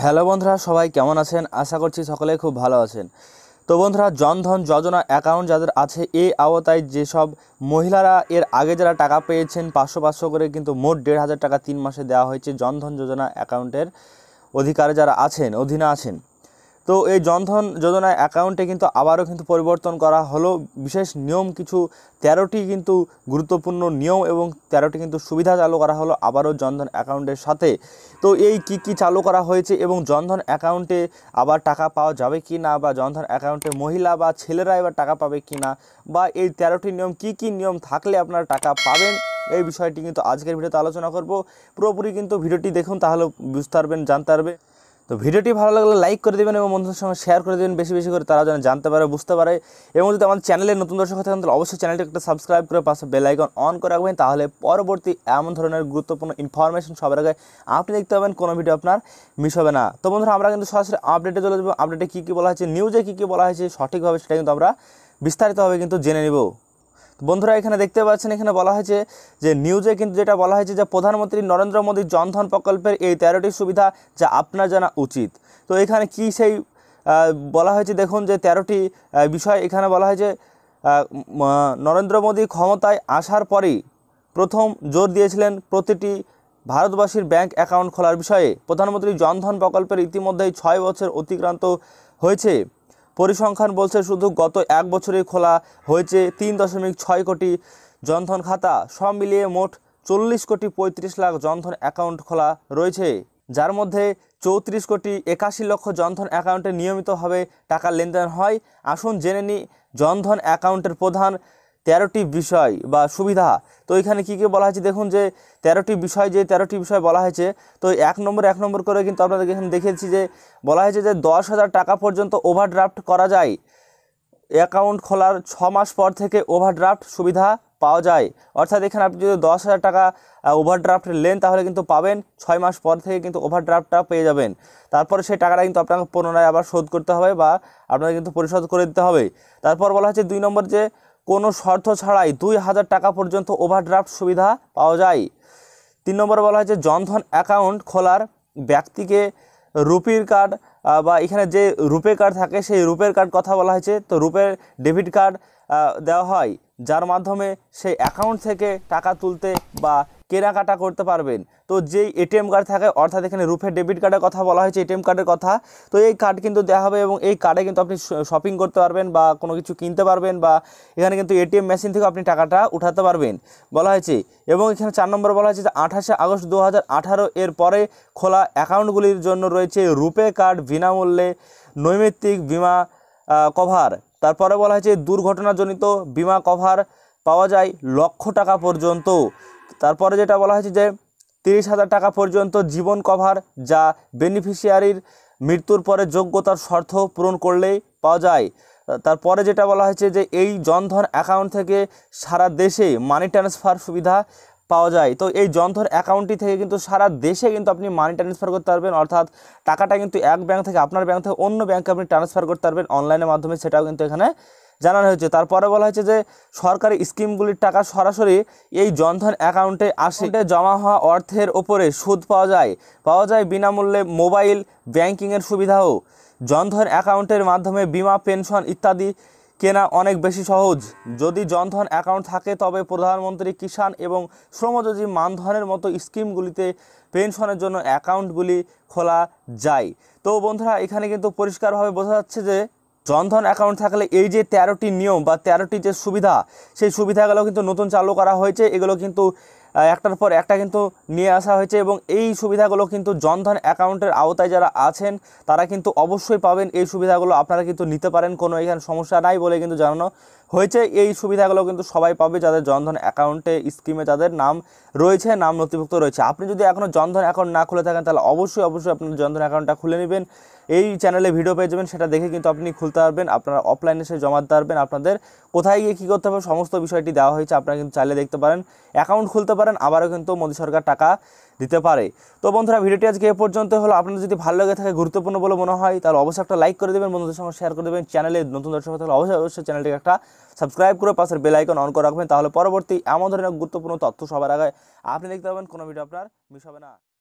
hello বন্ধুরা সবাই কেমন আছেন আশা করছি সকলে খুব ভালো আছেন তো বন্ধুরা জনধন যোজনা অ্যাকাউন্ট যাদের আছে এই আওতায় যেসব মহিলারা এর আগে যারা টাকা পেয়েছেন পাঁচশো পাঁচশো করে কিন্তু মোট দেড় হাজার টাকা তিন মাসে দেওয়া হয়েছে জনধন যোজনা অ্যাকাউন্টের অধিকারে যারা আছেন অধীনে আছেন তো এই জনধন যোজনায় অ্যাকাউন্টে কিন্তু আবারও কিন্তু পরিবর্তন করা হলো বিশেষ নিয়ম কিছু তেরোটি কিন্তু গুরুত্বপূর্ণ নিয়ম এবং তেরোটি কিন্তু সুবিধা চালু করা হলো আবারও জনধন অ্যাকাউন্টের সাথে তো এই কি কি চালু করা হয়েছে এবং জনধন অ্যাকাউন্টে আবার টাকা পাওয়া যাবে কি না বা জনধন অ্যাকাউন্টে মহিলা বা ছেলেরা এবার টাকা পাবে কি না বা এই তেরোটি নিয়ম কি কি নিয়ম থাকলে আপনারা টাকা পাবেন এই বিষয়টি কিন্তু আজকের ভিডিওতে আলোচনা করব পুরোপুরি কিন্তু ভিডিওটি দেখুন তাহলে বুঝতে পারবেন জানতে পারবে তো ভিডিওটি ভালো লাগলে লাইক করে দেবেন এবং বন্ধুদের সঙ্গে শেয়ার করে দেবেন বেশি বেশি করে তারা যেন জানতে পারে বুঝতে পারে এবং যদি আমাদের চ্যানেলে নতুন দর্শক থাকেন তাহলে অবশ্যই চ্যানেলটি একটা সাবস্ক্রাইব করে পাশে বেল আইকন অন করে রাখবেন তাহলে পরবর্তী এমন ধরনের গুরুত্বপূর্ণ ইনফরমেশন সবার আগে আপনি দেখতে পাবেন কোনো ভিডিও আপনার মিস হবে না তো বন্ধুরা আমরা কিন্তু সরাসরি আপডেটে চলে যাবো আপডেটে কী কী বলা হয়েছে নিউজে কী কী বলা হয়েছে সঠিকভাবে সেটা কিন্তু আমরা বিস্তারিতভাবে কিন্তু জেনে নেবো বন্ধুরা এখানে দেখতে পাচ্ছেন এখানে বলা হয়েছে যে নিউজে কিন্তু যেটা বলা হয়েছে যে প্রধানমন্ত্রী নরেন্দ্র মোদীর জনধন প্রকল্পের এই তেরোটি সুবিধা যা আপনার জানা উচিত তো এখানে কি সেই বলা হয়েছে দেখুন যে তেরোটি বিষয় এখানে বলা হয়েছে নরেন্দ্র মোদী ক্ষমতায় আসার পরেই প্রথম জোর দিয়েছিলেন প্রতিটি ভারতবাসীর ব্যাংক অ্যাকাউন্ট খোলার বিষয়ে প্রধানমন্ত্রী জনধন প্রকল্পের ইতিমধ্যেই ছয় বছর অতিক্রান্ত হয়েছে পরিসংখ্যান বলছে শুধু গত এক বছরে খোলা হয়েছে তিন দশমিক ছয় কোটি জনধন খাতা সব মিলিয়ে মোট চল্লিশ কোটি পঁয়ত্রিশ লাখ জনধন অ্যাকাউন্ট খোলা রয়েছে যার মধ্যে চৌত্রিশ কোটি একাশি লক্ষ জনধন অ্যাকাউন্টে নিয়মিতভাবে টাকা লেনদেন হয় আসুন জেনে নি জনধন অ্যাকাউন্টের প্রধান তেরোটি বিষয় বা সুবিধা তো এখানে কী কী বলা হয়েছে দেখুন যে তেরোটি বিষয় যে তেরোটি বিষয় বলা হয়েছে তো এক নম্বর এক নম্বর করে কিন্তু আপনাদেরকে এখানে দেখেছি যে বলা হয়েছে যে দশ হাজার টাকা পর্যন্ত ওভারড্রাফট করা যায় অ্যাকাউন্ট খোলার ছ মাস পর থেকে ওভারড্রাফ্ট সুবিধা পাওয়া যায় অর্থাৎ এখানে আপনি যদি দশ হাজার টাকা ওভারড্রাফ্ট লেন তাহলে কিন্তু পাবেন ছয় মাস পর থেকে কিন্তু ওভারড্রাফ্টটা পেয়ে যাবেন তারপরে সেই টাকাটা কিন্তু আপনাকে পুনরায় আবার শোধ করতে হবে বা আপনাকে কিন্তু পরিশোধ করে দিতে হবে তারপর বলা হচ্ছে দুই নম্বর যে কোনো শর্ত ছাড়াই দুই হাজার টাকা পর্যন্ত ওভারড্রাফট সুবিধা পাওয়া যায় তিন নম্বর বলা হয়েছে জনধন অ্যাকাউন্ট খোলার ব্যক্তিকে রুপির কার্ড বা এখানে যে রুপে কার্ড থাকে সেই রুপের কার্ড কথা বলা হয়েছে তো রুপের ডেবিট কার্ড দেওয়া হয় যার মাধ্যমে সেই অ্যাকাউন্ট থেকে টাকা তুলতে বা কেনাকাটা করতে পারবেন তো যেই এটিএম কার্ড থাকে অর্থাৎ এখানে রুফে ডেবিট কার্ডের কথা বলা হয়েছে এটিএম কার্ডের কথা তো এই কার্ড কিন্তু দেওয়া হবে এবং এই কার্ডে কিন্তু আপনি শপিং করতে পারবেন বা কোনো কিছু কিনতে পারবেন বা এখানে কিন্তু এটিএম মেশিন থেকে আপনি টাকাটা উঠাতে পারবেন বলা হয়েছে এবং এখানে চার নম্বর বলা হয়েছে যে আঠাশে আগস্ট দু এর পরে খোলা অ্যাকাউন্টগুলির জন্য রয়েছে রুপে কার্ড বিনামূল্যে নৈমিত্তিক বিমা কভার তারপরে বলা হয়েছে দুর্ঘটনাজনিত বিমা কভার পাওয়া যায় লক্ষ টাকা পর্যন্ত তারপরে যেটা বলা হয়েছে যে তিরিশ হাজার টাকা পর্যন্ত জীবন কভার যা বেনিফিশিয়ারির মৃত্যুর পরে যোগ্যতার শর্ত পূরণ করলেই পাওয়া যায় তারপরে যেটা বলা হয়েছে যে এই জনধন অ্যাকাউন্ট থেকে সারা দেশে মানি ট্রান্সফার সুবিধা পাওয়া যায় তো এই জনধন অ্যাকাউন্টটি থেকে কিন্তু সারা দেশে কিন্তু আপনি মানি ট্রান্সফার করতে পারবেন অর্থাৎ টাকাটা কিন্তু এক ব্যাংক থেকে আপনার ব্যাংক থেকে অন্য ব্যাংকে আপনি ট্রান্সফার করতে পারবেন অনলাইনের মাধ্যমে সেটাও কিন্তু এখানে জানানো হয়েছে তারপরে বলা হয়েছে যে সরকারি স্কিমগুলির টাকা সরাসরি এই জনধন অ্যাকাউন্টে আসে জমা হওয়া অর্থের ওপরে সুদ পাওয়া যায় পাওয়া যায় বিনামূল্যে মোবাইল ব্যাংকিংয়ের সুবিধাও জনধন অ্যাকাউন্টের মাধ্যমে বিমা পেনশন ইত্যাদি কেনা অনেক বেশি সহজ যদি জনধন অ্যাকাউন্ট থাকে তবে প্রধানমন্ত্রী কিষাণ এবং শ্রমযোজী মানধনের মতো স্কিমগুলিতে পেনশনের জন্য অ্যাকাউন্টগুলি খোলা যায় তো বন্ধুরা এখানে কিন্তু পরিষ্কারভাবে বোঝা যাচ্ছে যে জনধন অ্যাকাউন্ট থাকলে এই যে তেরোটি নিয়ম বা তেরোটি যে সুবিধা সেই সুবিধাগুলো কিন্তু নতুন চালু করা হয়েছে এগুলো কিন্তু একটার পর একটা কিন্তু নিয়ে আসা হয়েছে এবং এই সুবিধাগুলো কিন্তু জনধন অ্যাকাউন্টের আওতায় যারা আছেন তারা কিন্তু অবশ্যই পাবেন এই সুবিধাগুলো আপনারা কিন্তু নিতে পারেন কোনো এখানে সমস্যা নাই বলে কিন্তু জানানো হয়েছে এই সুবিধাগুলো কিন্তু সবাই পাবে যাদের জনধন অ্যাকাউন্টে স্কিমে যাদের নাম রয়েছে নাম নথিভুক্ত রয়েছে আপনি যদি এখনও জনধন অ্যাকাউন্ট না খুলে থাকেন তাহলে অবশ্যই অবশ্যই আপনার জনধন অ্যাকাউন্টটা খুলে নেবেন এই চ্যানেলে ভিডিও পেয়ে যাবেন সেটা দেখে কিন্তু আপনি খুলতে পারবেন আপনারা অফলাইনে এসে জমা দিতে পারবেন আপনাদের কোথায় গিয়ে কী করতে হবে সমস্ত বিষয়টি দেওয়া হয়েছে আপনারা কিন্তু চাইলে দেখতে পারেন অ্যাকাউন্ট খুলতে পারেন পারেন আবারও কিন্তু মোদী সরকার টাকা দিতে পারে তো বন্ধুরা ভিডিওটি আজকে এ পর্যন্ত হলো আপনাদের যদি ভালো লাগে থাকে গুরুত্বপূর্ণ বলে মনে হয় তাহলে অবশ্যই একটা লাইক করে দেবেন বন্ধুদের সঙ্গে শেয়ার করে দেবেন চ্যানেলে নতুন দর্শক তাহলে অবশ্যই অবশ্যই চ্যানেলটিকে একটা সাবস্ক্রাইব করে পাশের বেল আইকন অন করে রাখবেন তাহলে পরবর্তী এমন ধরনের গুরুত্বপূর্ণ তথ্য সবার আগে আপনি দেখতে পাবেন কোনো ভিডিও আপনার মিস হবে না